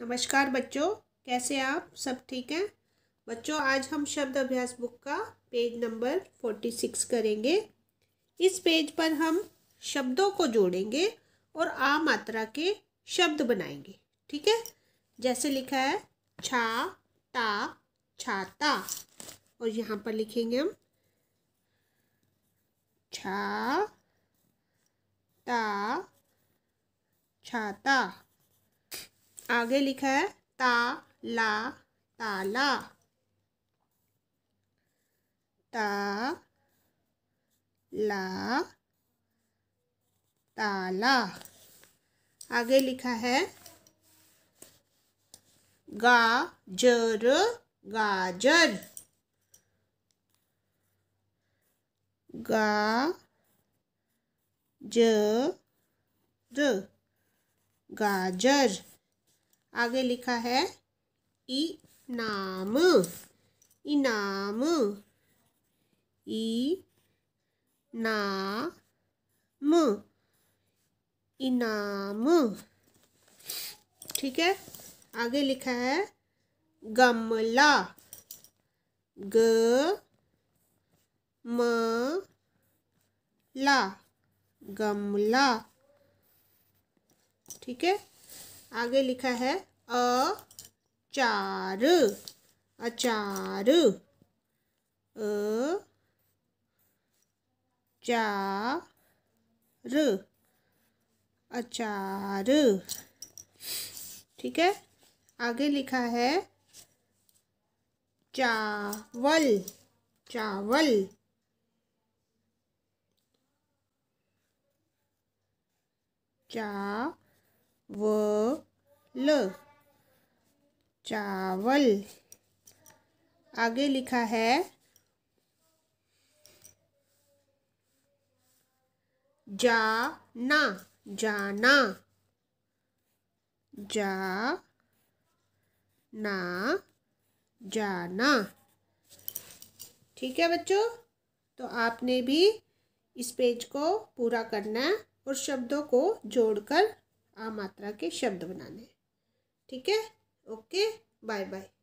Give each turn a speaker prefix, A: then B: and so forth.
A: नमस्कार बच्चों कैसे आप सब ठीक हैं बच्चों आज हम शब्द अभ्यास बुक का पेज नंबर फोर्टी सिक्स करेंगे इस पेज पर हम शब्दों को जोड़ेंगे और आ मात्रा के शब्द बनाएंगे ठीक है जैसे लिखा है छा ता छाता और यहाँ पर लिखेंगे हम छा ता छाता आगे लिखा है ता ला ताला ता ला ताला आगे लिखा है गाजर गाजर गा ज गाजर आगे लिखा है इनाम इनाम ई नाम इनाम ठीक है आगे लिखा है गमला ग म ला गमला ठीक है आगे लिखा है अचार अचार अ चार अचार ठीक है आगे लिखा है चावल चावल चा व ल चावल आगे लिखा है ना जाना जा ना जाना ठीक है बच्चों तो आपने भी इस पेज को पूरा करना है और शब्दों को जोड़कर आ मात्रा के शब्द बनाने ठीक है ओके बाय बाय